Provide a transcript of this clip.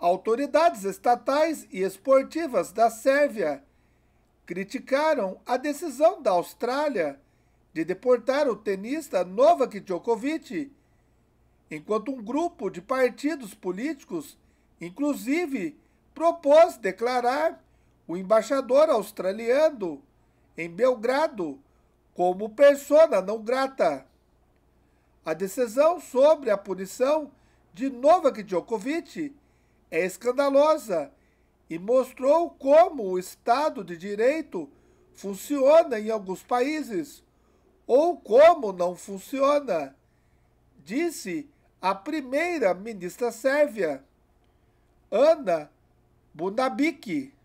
Autoridades estatais e esportivas da Sérvia criticaram a decisão da Austrália de deportar o tenista Novak Djokovic, enquanto um grupo de partidos políticos, inclusive, propôs declarar o embaixador australiano em Belgrado como persona não grata. A decisão sobre a punição de Novak Djokovic é escandalosa e mostrou como o Estado de Direito funciona em alguns países ou como não funciona, disse a primeira ministra sérvia, Ana Bunabiki.